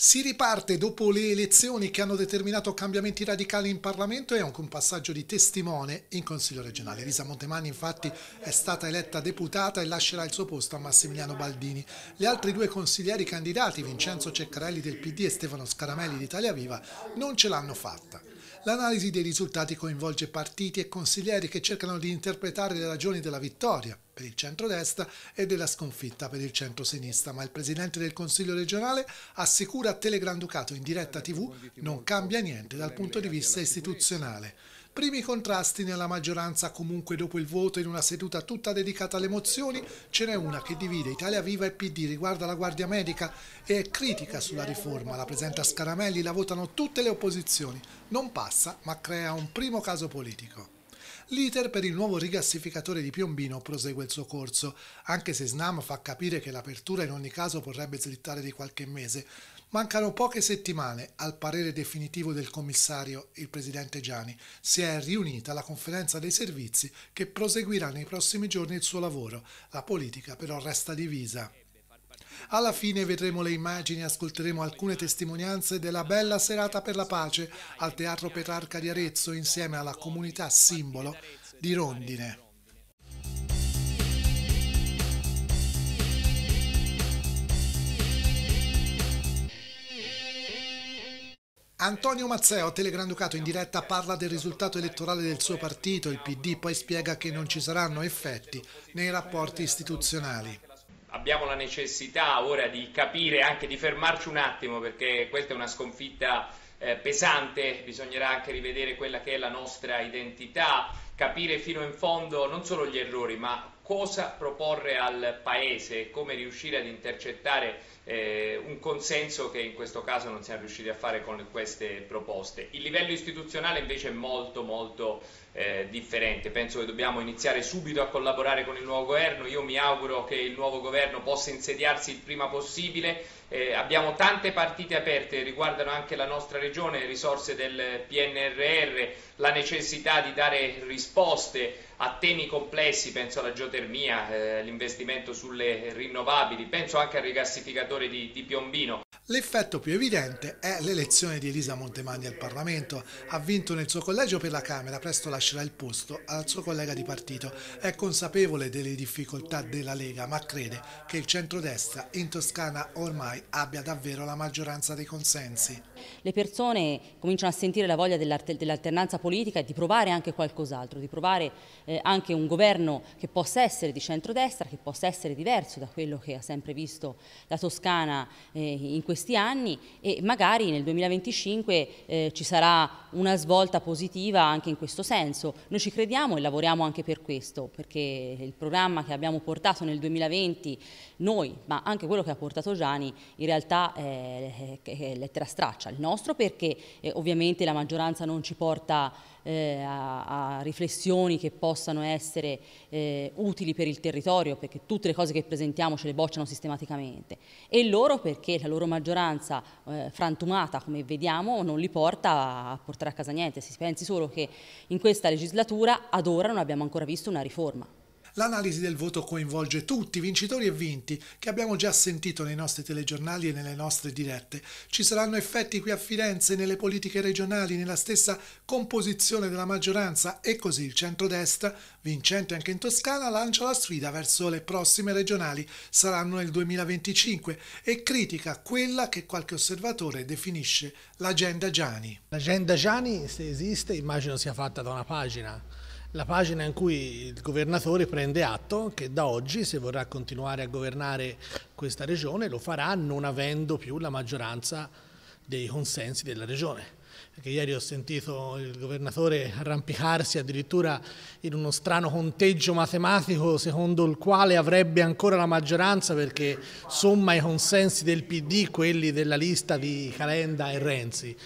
Si riparte dopo le elezioni che hanno determinato cambiamenti radicali in Parlamento e anche un passaggio di testimone in Consiglio regionale. Elisa Montemani infatti è stata eletta deputata e lascerà il suo posto a Massimiliano Baldini. Gli altri due consiglieri candidati, Vincenzo Ceccarelli del PD e Stefano Scaramelli di Italia Viva, non ce l'hanno fatta. L'analisi dei risultati coinvolge partiti e consiglieri che cercano di interpretare le ragioni della vittoria per il centrodestra e della sconfitta per il centrosinistra, ma il presidente del Consiglio regionale assicura a Telegranducato in diretta tv non cambia niente dal punto di vista istituzionale. Primi contrasti nella maggioranza comunque dopo il voto in una seduta tutta dedicata alle emozioni, ce n'è una che divide Italia Viva e PD riguardo alla Guardia Medica e è critica sulla riforma, la presenta Scaramelli, la votano tutte le opposizioni, non passa ma crea un primo caso politico l'iter per il nuovo rigassificatore di Piombino prosegue il suo corso, anche se Snam fa capire che l'apertura in ogni caso potrebbe slittare di qualche mese. Mancano poche settimane al parere definitivo del commissario, il presidente Gianni. Si è riunita la conferenza dei servizi che proseguirà nei prossimi giorni il suo lavoro. La politica però resta divisa. Alla fine vedremo le immagini e ascolteremo alcune testimonianze della bella serata per la pace al Teatro Petrarca di Arezzo insieme alla comunità simbolo di Rondine. Antonio Mazzeo, Telegranducato in diretta, parla del risultato elettorale del suo partito, il PD, poi spiega che non ci saranno effetti nei rapporti istituzionali abbiamo la necessità ora di capire, anche di fermarci un attimo, perché questa è una sconfitta eh, pesante, bisognerà anche rivedere quella che è la nostra identità, capire fino in fondo non solo gli errori, ma cosa proporre al Paese, come riuscire ad intercettare eh, un consenso che in questo caso non siamo riusciti a fare con queste proposte. Il livello istituzionale invece è molto molto eh, differente, penso che dobbiamo iniziare subito a collaborare con il nuovo governo, io mi auguro che il nuovo governo possa insediarsi il prima possibile, eh, abbiamo tante partite aperte, riguardano anche la nostra regione, le risorse del PNRR, la necessità di dare risposte a temi complessi, penso alla geotermia, eh, l'investimento sulle rinnovabili, penso anche al rigassificatore elettori di, di Piombino. L'effetto più evidente è l'elezione di Elisa Montemagni al Parlamento. Ha vinto nel suo collegio per la Camera, presto lascerà il posto al suo collega di partito. È consapevole delle difficoltà della Lega, ma crede che il centrodestra in Toscana ormai abbia davvero la maggioranza dei consensi le persone cominciano a sentire la voglia dell'alternanza politica e di provare anche qualcos'altro, di provare eh, anche un governo che possa essere di centrodestra, che possa essere diverso da quello che ha sempre visto la Toscana eh, in questi anni e magari nel 2025 eh, ci sarà una svolta positiva anche in questo senso. Noi ci crediamo e lavoriamo anche per questo, perché il programma che abbiamo portato nel 2020, noi, ma anche quello che ha portato Gianni, in realtà è lettera straccia faccia il nostro perché eh, ovviamente la maggioranza non ci porta eh, a, a, riflessioni che possano essere eh, utili per il territorio perché tutte le cose che presentiamo ce le bocciano sistematicamente e loro perché la loro maggioranza eh, frantumata come vediamo non li porta a portare a casa niente, si pensi solo che in questa legislatura ad ora non abbiamo ancora visto una riforma. L'analisi del voto coinvolge tutti, vincitori e vinti, che abbiamo già sentito nei nostri telegiornali e nelle nostre dirette. Ci saranno effetti qui a Firenze, nelle politiche regionali, nella stessa composizione della maggioranza e così il centrodestra, vincente anche in Toscana, lancia la sfida verso le prossime regionali, saranno nel 2025, e critica quella che qualche osservatore definisce l'agenda Gianni. L'agenda Gianni, se esiste, immagino sia fatta da una pagina la pagina in cui il governatore prende atto che da oggi, se vorrà continuare a governare questa regione, lo farà non avendo più la maggioranza dei consensi della regione. Perché ieri ho sentito il governatore arrampicarsi addirittura in uno strano conteggio matematico secondo il quale avrebbe ancora la maggioranza perché somma i consensi del PD quelli della lista di Calenda e Renzi.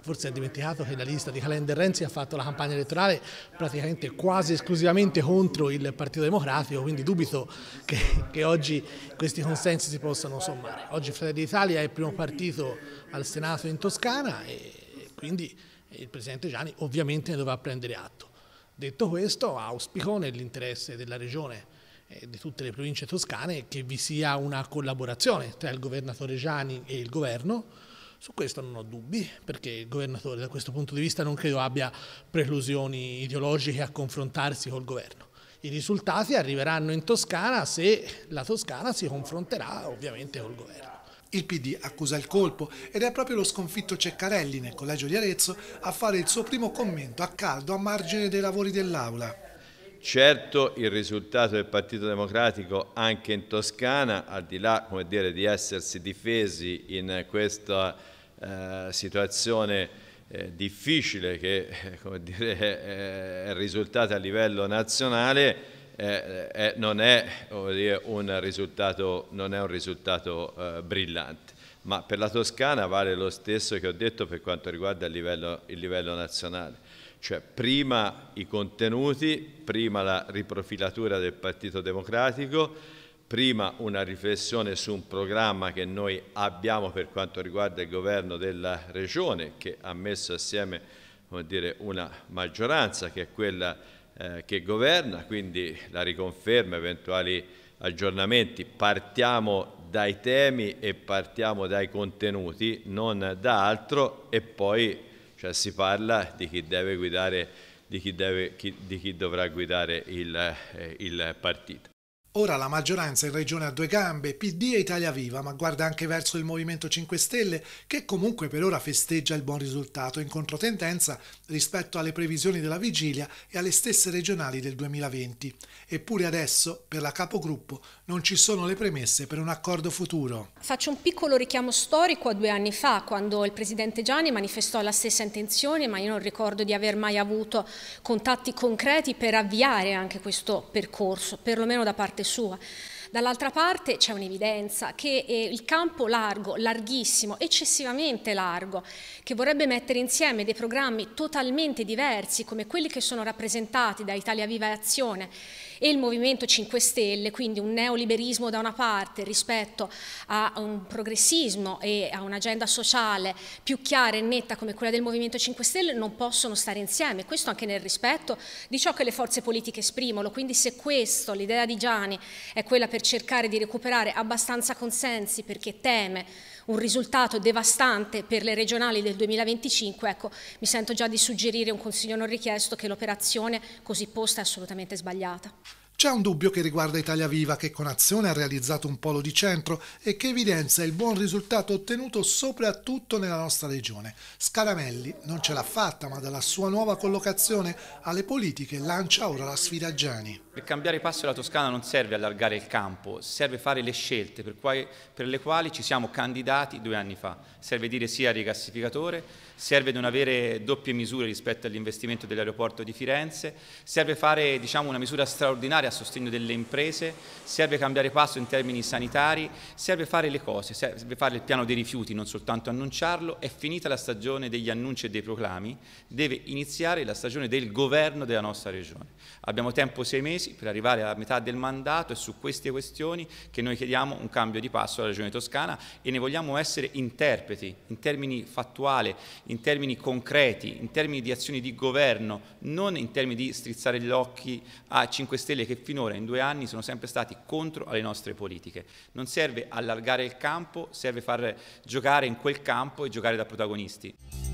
Forse ha dimenticato che la lista di Calender Renzi ha fatto la campagna elettorale praticamente quasi esclusivamente contro il Partito Democratico, quindi dubito che, che oggi questi consensi si possano sommare. Oggi Fratelli d'Italia è il primo partito al Senato in Toscana e quindi il Presidente Gianni ovviamente ne dovrà prendere atto. Detto questo, auspico nell'interesse della Regione e di tutte le province toscane che vi sia una collaborazione tra il governatore Gianni e il governo su questo non ho dubbi, perché il governatore da questo punto di vista non credo abbia preclusioni ideologiche a confrontarsi col governo. I risultati arriveranno in Toscana se la Toscana si confronterà ovviamente col governo. Il PD accusa il colpo ed è proprio lo sconfitto Ceccarelli nel collegio di Arezzo a fare il suo primo commento a caldo a margine dei lavori dell'Aula. Certo il risultato del Partito Democratico anche in Toscana, al di là dire, di essersi difesi in questa eh, situazione eh, difficile che eh, dire, eh, è, risultata a livello nazionale eh, non, è, dire, un risultato, non è un risultato brillante ma per la Toscana vale lo stesso che ho detto per quanto riguarda il livello, il livello nazionale, cioè prima i contenuti, prima la riprofilatura del Partito Democratico, prima una riflessione su un programma che noi abbiamo per quanto riguarda il governo della Regione, che ha messo assieme dire, una maggioranza che è quella eh, che governa, quindi la riconferma, eventuali aggiornamenti. Partiamo dai temi e partiamo dai contenuti, non da altro, e poi cioè, si parla di chi deve guidare di chi, deve, chi, di chi dovrà guidare il, eh, il partito. Ora la maggioranza in regione ha due gambe, PD e Italia Viva, ma guarda anche verso il Movimento 5 Stelle, che comunque per ora festeggia il buon risultato in controtendenza rispetto alle previsioni della vigilia e alle stesse regionali del 2020. Eppure adesso, per la capogruppo, non ci sono le premesse per un accordo futuro. Faccio un piccolo richiamo storico a due anni fa, quando il presidente Gianni manifestò la stessa intenzione, ma io non ricordo di aver mai avuto contatti concreti per avviare anche questo percorso, perlomeno da parte parte sua. Dall'altra parte c'è un'evidenza che eh, il campo largo, larghissimo, eccessivamente largo, che vorrebbe mettere insieme dei programmi totalmente diversi come quelli che sono rappresentati da Italia Viva e Azione e il Movimento 5 Stelle, quindi un neoliberismo da una parte rispetto a un progressismo e a un'agenda sociale più chiara e netta come quella del Movimento 5 Stelle non possono stare insieme, questo anche nel rispetto di ciò che le forze politiche esprimono, quindi se questo, l'idea di Gianni, è quella per cercare di recuperare abbastanza consensi perché teme un risultato devastante per le regionali del 2025, ecco, mi sento già di suggerire un consiglio non richiesto che l'operazione così posta è assolutamente sbagliata. C'è un dubbio che riguarda Italia Viva che con Azione ha realizzato un polo di centro e che evidenzia il buon risultato ottenuto soprattutto nella nostra regione. Scaramelli non ce l'ha fatta ma dalla sua nuova collocazione alle politiche lancia ora la sfida a Gianni. Per cambiare passo la Toscana non serve allargare il campo, serve fare le scelte per, quali, per le quali ci siamo candidati due anni fa. Serve dire sì al rigassificatore, serve non avere doppie misure rispetto all'investimento dell'aeroporto di Firenze, serve fare diciamo, una misura straordinaria a sostegno delle imprese, serve cambiare passo in termini sanitari, serve fare le cose, serve fare il piano dei rifiuti, non soltanto annunciarlo, è finita la stagione degli annunci e dei proclami, deve iniziare la stagione del governo della nostra regione. Abbiamo tempo sei mesi per arrivare alla metà del mandato e su queste questioni che noi chiediamo un cambio di passo alla regione toscana e ne vogliamo essere interpreti in termini fattuali, in termini concreti, in termini di azioni di governo, non in termini di strizzare gli occhi a 5 Stelle che finora in due anni sono sempre stati contro alle nostre politiche. Non serve allargare il campo, serve far giocare in quel campo e giocare da protagonisti.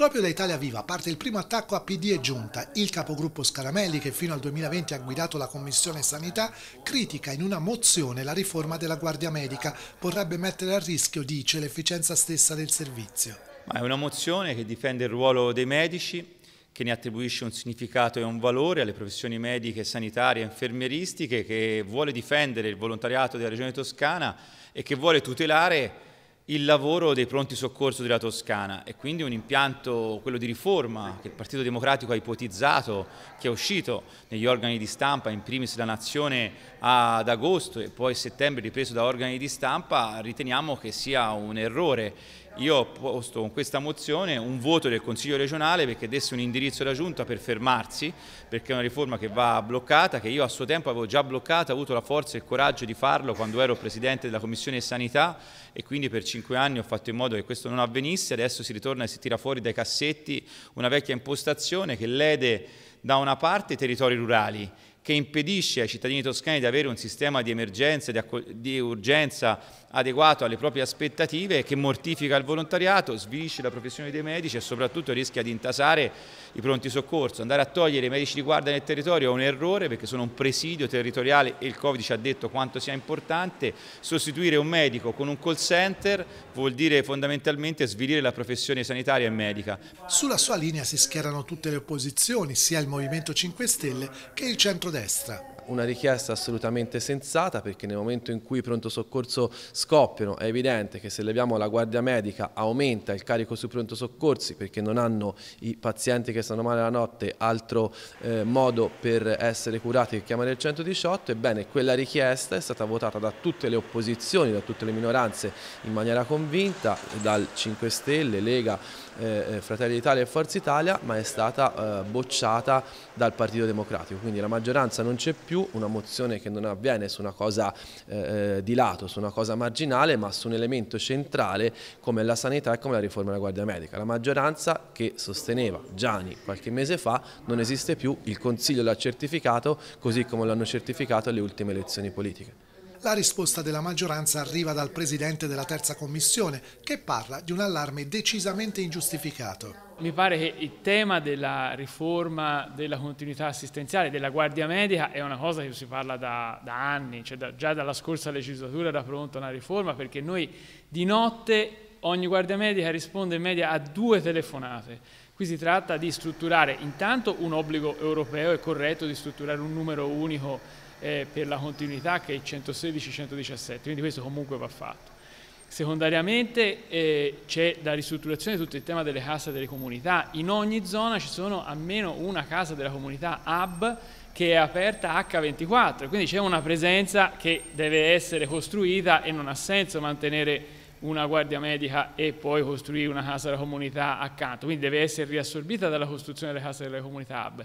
Proprio da Italia Viva parte il primo attacco a PD e Giunta. Il capogruppo Scaramelli, che fino al 2020 ha guidato la Commissione Sanità, critica in una mozione la riforma della Guardia Medica. Vorrebbe mettere a rischio, dice, l'efficienza stessa del servizio. Ma è una mozione che difende il ruolo dei medici, che ne attribuisce un significato e un valore alle professioni mediche, sanitarie, e infermieristiche, che vuole difendere il volontariato della Regione Toscana e che vuole tutelare il lavoro dei pronti soccorso della Toscana e quindi un impianto, quello di riforma, che il Partito Democratico ha ipotizzato, che è uscito negli organi di stampa, in primis la Nazione ad agosto e poi a settembre ripreso da organi di stampa, riteniamo che sia un errore io ho posto con questa mozione un voto del Consiglio regionale perché desse un indirizzo alla Giunta per fermarsi, perché è una riforma che va bloccata, che io a suo tempo avevo già bloccata, ho avuto la forza e il coraggio di farlo quando ero Presidente della Commissione Sanità e quindi per cinque anni ho fatto in modo che questo non avvenisse, adesso si ritorna e si tira fuori dai cassetti una vecchia impostazione che lede da una parte i territori rurali che impedisce ai cittadini toscani di avere un sistema di emergenza, di, di urgenza adeguato alle proprie aspettative, che mortifica il volontariato, svilisce la professione dei medici e soprattutto rischia di intasare i pronti soccorso. Andare a togliere i medici di guardia nel territorio è un errore perché sono un presidio territoriale e il Covid ci ha detto quanto sia importante. Sostituire un medico con un call center vuol dire fondamentalmente svilire la professione sanitaria e medica. Sulla sua linea si schierano tutte le opposizioni, sia il Movimento 5 Stelle che il Centro centrodestra. Una richiesta assolutamente sensata perché nel momento in cui i pronto soccorso scoppiano è evidente che se leviamo la guardia medica aumenta il carico sui pronto soccorsi perché non hanno i pazienti che stanno male la notte altro eh, modo per essere curati che chiamare il 118. Ebbene quella richiesta è stata votata da tutte le opposizioni, da tutte le minoranze in maniera convinta, dal 5 Stelle, Lega, eh, eh, Fratelli d'Italia e Forza Italia, ma è stata eh, bocciata dal Partito Democratico. Quindi la maggioranza non c'è più, una mozione che non avviene su una cosa di lato, su una cosa marginale, ma su un elemento centrale come la sanità e come la riforma della Guardia Medica. La maggioranza che sosteneva Gianni qualche mese fa non esiste più, il Consiglio l'ha certificato così come l'hanno certificato le ultime elezioni politiche. La risposta della maggioranza arriva dal presidente della terza commissione che parla di un allarme decisamente ingiustificato. Mi pare che il tema della riforma della continuità assistenziale della guardia medica è una cosa che si parla da, da anni, cioè da, già dalla scorsa legislatura era pronta una riforma perché noi di notte ogni guardia medica risponde in media a due telefonate. Qui si tratta di strutturare intanto un obbligo europeo e corretto di strutturare un numero unico eh, per la continuità che è il 116-117, quindi questo comunque va fatto. Secondariamente eh, c'è la ristrutturazione di tutto il tema delle case delle comunità, in ogni zona ci sono almeno una casa della comunità hub che è aperta H24, quindi c'è una presenza che deve essere costruita e non ha senso mantenere una guardia medica e poi costruire una casa della comunità accanto, quindi deve essere riassorbita dalla costruzione delle case delle comunità hub.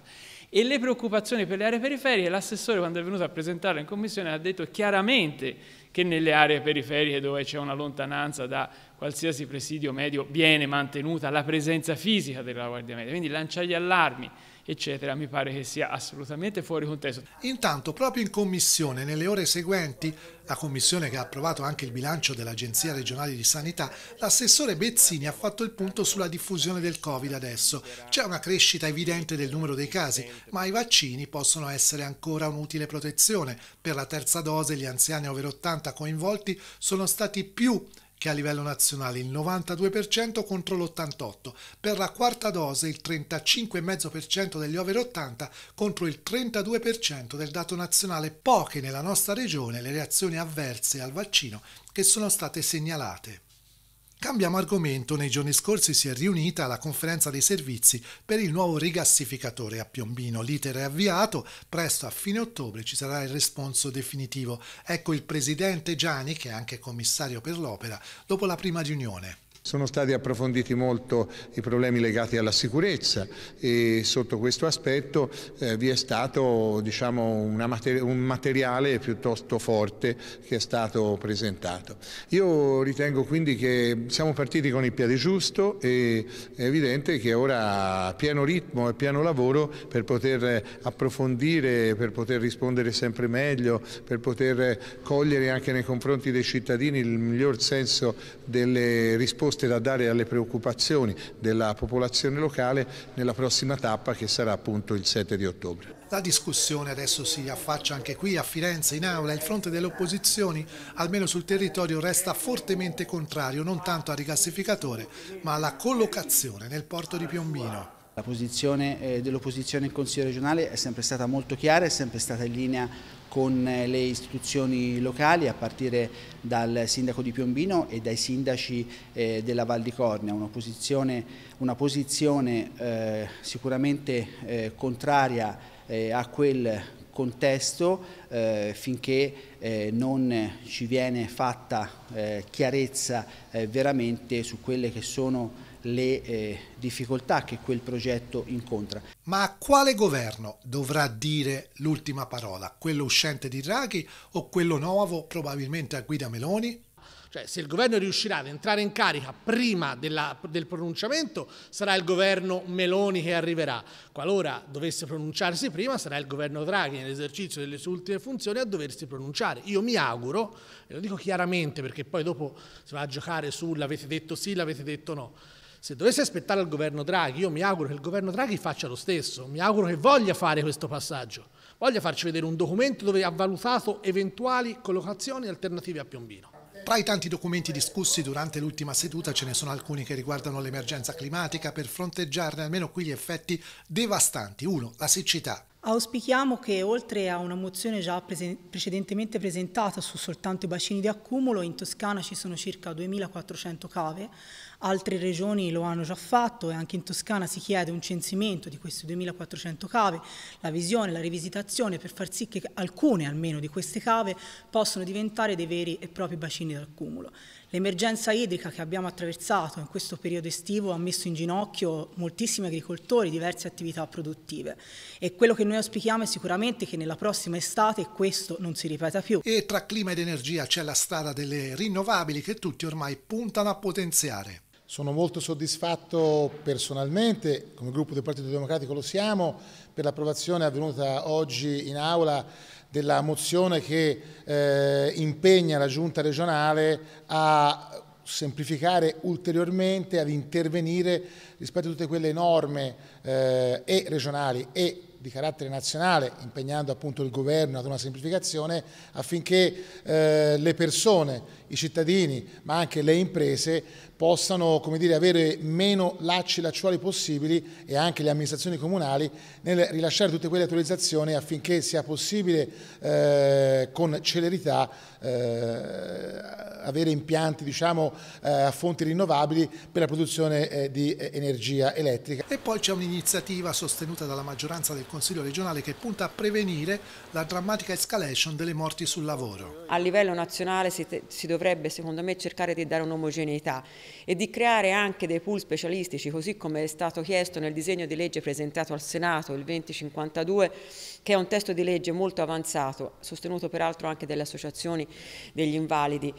E le preoccupazioni per le aree periferiche, l'assessore quando è venuto a presentarla in commissione ha detto chiaramente che nelle aree periferiche dove c'è una lontananza da qualsiasi presidio medio viene mantenuta la presenza fisica della guardia medica, quindi lanciare gli allarmi, eccetera, mi pare che sia assolutamente fuori contesto. Intanto, proprio in commissione, nelle ore seguenti, la commissione che ha approvato anche il bilancio dell'Agenzia regionale di sanità, l'assessore Bezzini ha fatto il punto sulla diffusione del Covid adesso. C'è una crescita evidente del numero dei casi, ma i vaccini possono essere ancora un'utile protezione. Per la terza dose gli anziani over 80 coinvolti sono stati più che a livello nazionale il 92% contro l'88%, per la quarta dose il 35,5% degli over 80 contro il 32% del dato nazionale. Poche nella nostra regione le reazioni avverse al vaccino che sono state segnalate. Cambiamo argomento, nei giorni scorsi si è riunita la conferenza dei servizi per il nuovo rigassificatore a Piombino. L'iter è avviato, presto a fine ottobre ci sarà il responso definitivo. Ecco il presidente Gianni, che è anche commissario per l'opera, dopo la prima riunione. Sono stati approfonditi molto i problemi legati alla sicurezza e sotto questo aspetto eh, vi è stato diciamo, materi un materiale piuttosto forte che è stato presentato. Io ritengo quindi che siamo partiti con il piede giusto e è evidente che ora pieno ritmo e pieno lavoro per poter approfondire, per poter rispondere sempre meglio, per poter cogliere anche nei confronti dei cittadini il miglior senso delle risposte risposte da dare alle preoccupazioni della popolazione locale nella prossima tappa che sarà appunto il 7 di ottobre. La discussione adesso si affaccia anche qui a Firenze, in aula, il fronte delle opposizioni, almeno sul territorio, resta fortemente contrario non tanto al rigassificatore ma alla collocazione nel porto di Piombino. La posizione eh, dell'opposizione in Consiglio regionale è sempre stata molto chiara, è sempre stata in linea con eh, le istituzioni locali a partire dal sindaco di Piombino e dai sindaci eh, della Val di Cornia, una posizione, una posizione eh, sicuramente eh, contraria eh, a quel contesto eh, finché non ci viene fatta chiarezza veramente su quelle che sono le eh, difficoltà che quel progetto incontra. Ma quale governo dovrà dire l'ultima parola? Quello uscente di Draghi o quello nuovo, probabilmente a guida Meloni? Cioè, se il governo riuscirà ad entrare in carica prima della, del pronunciamento, sarà il governo Meloni che arriverà. Qualora dovesse pronunciarsi prima, sarà il governo Draghi nell'esercizio delle sue ultime funzioni a doversi pronunciare. Io mi auguro, e lo dico chiaramente perché poi dopo si va a giocare sull'avete detto sì, l'avete detto no, se dovesse aspettare al governo Draghi, io mi auguro che il governo Draghi faccia lo stesso, mi auguro che voglia fare questo passaggio, voglia farci vedere un documento dove ha valutato eventuali collocazioni alternative a Piombino. Tra i tanti documenti discussi durante l'ultima seduta ce ne sono alcuni che riguardano l'emergenza climatica per fronteggiarne almeno qui gli effetti devastanti. Uno, la siccità. Auspichiamo che oltre a una mozione già prese precedentemente presentata su soltanto i bacini di accumulo, in Toscana ci sono circa 2.400 cave, altre regioni lo hanno già fatto e anche in Toscana si chiede un censimento di queste 2400 cave, la visione, la rivisitazione per far sì che alcune almeno di queste cave possano diventare dei veri e propri bacini d'accumulo. L'emergenza idrica che abbiamo attraversato in questo periodo estivo ha messo in ginocchio moltissimi agricoltori, e diverse attività produttive e quello che noi auspichiamo è sicuramente che nella prossima estate questo non si ripeta più. E tra clima ed energia c'è la strada delle rinnovabili che tutti ormai puntano a potenziare. Sono molto soddisfatto personalmente, come gruppo del Partito Democratico lo siamo, per l'approvazione avvenuta oggi in Aula della mozione che eh, impegna la Giunta regionale a semplificare ulteriormente, ad intervenire rispetto a tutte quelle norme eh, e regionali e di carattere nazionale, impegnando appunto il governo ad una semplificazione affinché eh, le persone i cittadini ma anche le imprese possano dire, avere meno lacci lacciuali possibili e anche le amministrazioni comunali nel rilasciare tutte quelle autorizzazioni affinché sia possibile eh, con celerità eh, avere impianti diciamo, eh, a fonti rinnovabili per la produzione eh, di eh, energia elettrica. E poi c'è un'iniziativa sostenuta dalla maggioranza del Consiglio regionale che punta a prevenire la drammatica escalation delle morti sul lavoro. A livello nazionale si, si dovrebbe dovrebbe secondo me cercare di dare un'omogeneità e di creare anche dei pool specialistici, così come è stato chiesto nel disegno di legge presentato al Senato, il 2052, che è un testo di legge molto avanzato, sostenuto peraltro anche dalle associazioni degli invalidi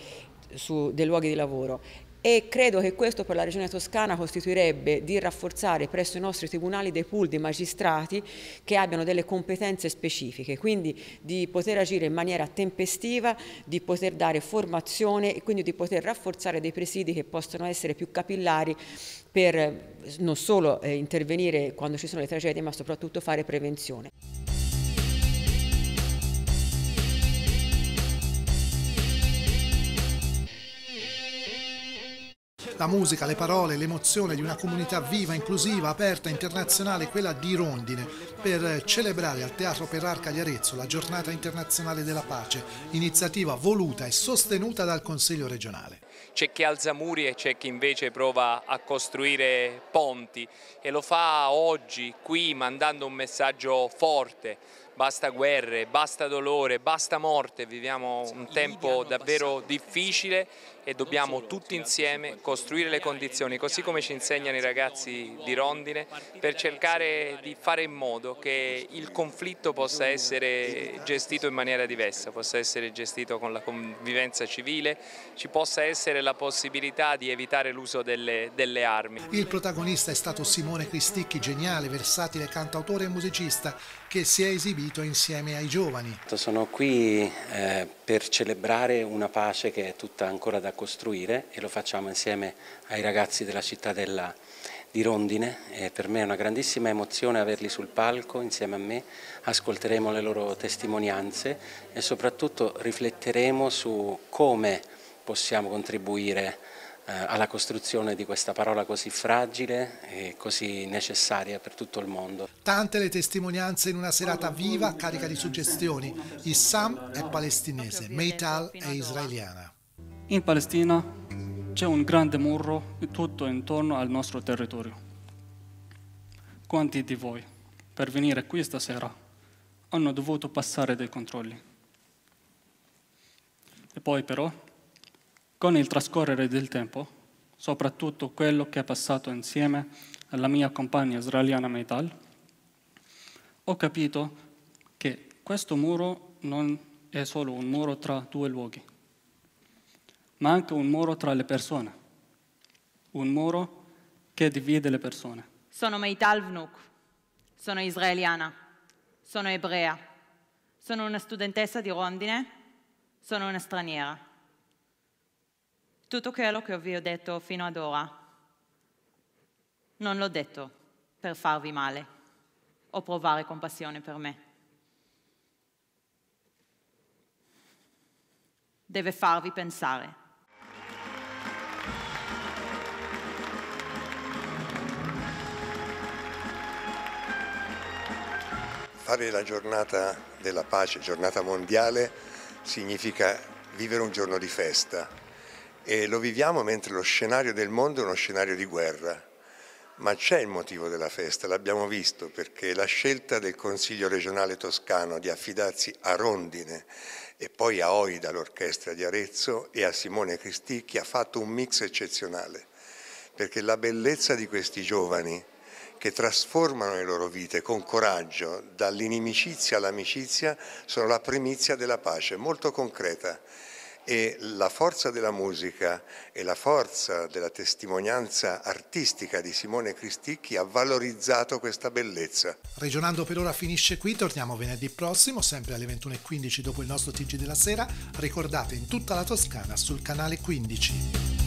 su, dei luoghi di lavoro e credo che questo per la Regione Toscana costituirebbe di rafforzare presso i nostri tribunali dei pool di magistrati che abbiano delle competenze specifiche, quindi di poter agire in maniera tempestiva, di poter dare formazione e quindi di poter rafforzare dei presidi che possono essere più capillari per non solo eh, intervenire quando ci sono le tragedie ma soprattutto fare prevenzione. La musica, le parole, l'emozione di una comunità viva, inclusiva, aperta, internazionale, quella di Rondine, per celebrare al Teatro Perarca di Arezzo la Giornata Internazionale della Pace, iniziativa voluta e sostenuta dal Consiglio regionale c'è chi alza muri e c'è chi invece prova a costruire ponti e lo fa oggi qui mandando un messaggio forte basta guerre, basta dolore, basta morte, viviamo un tempo davvero difficile e dobbiamo tutti insieme costruire le condizioni, così come ci insegnano i ragazzi di Rondine, per cercare di fare in modo che il conflitto possa essere gestito in maniera diversa, possa essere gestito con la convivenza civile, ci possa essere la possibilità di evitare l'uso delle, delle armi. Il protagonista è stato Simone Cristicchi, geniale, versatile cantautore e musicista, che si è esibito insieme ai giovani. Sono qui eh, per celebrare una pace che è tutta ancora da costruire e lo facciamo insieme ai ragazzi della cittadella di Rondine. E per me è una grandissima emozione averli sul palco insieme a me, ascolteremo le loro testimonianze e soprattutto rifletteremo su come possiamo contribuire eh, alla costruzione di questa parola così fragile e così necessaria per tutto il mondo. Tante le testimonianze in una serata viva carica di suggestioni. Issam è palestinese, Meital è israeliana. In Palestina c'è un grande muro tutto intorno al nostro territorio. Quanti di voi, per venire qui stasera, hanno dovuto passare dei controlli? E poi però con il trascorrere del tempo, soprattutto quello che è passato insieme alla mia compagna israeliana Meital, ho capito che questo muro non è solo un muro tra due luoghi, ma anche un muro tra le persone, un muro che divide le persone. Sono Meital Vnuk, sono israeliana, sono ebrea, sono una studentessa di rondine, sono una straniera tutto quello che vi ho detto fino ad ora. Non l'ho detto per farvi male o provare compassione per me. Deve farvi pensare. Fare la giornata della pace, giornata mondiale, significa vivere un giorno di festa, e lo viviamo mentre lo scenario del mondo è uno scenario di guerra. Ma c'è il motivo della festa, l'abbiamo visto, perché la scelta del Consiglio regionale toscano di affidarsi a Rondine e poi a Oida, l'orchestra di Arezzo, e a Simone Cristicchi ha fatto un mix eccezionale, perché la bellezza di questi giovani che trasformano le loro vite con coraggio dall'inimicizia all'amicizia sono la primizia della pace, molto concreta e la forza della musica e la forza della testimonianza artistica di Simone Cristicchi ha valorizzato questa bellezza. Regionando per ora finisce qui, torniamo venerdì prossimo, sempre alle 21.15 dopo il nostro TG della sera, ricordate in tutta la Toscana sul canale 15.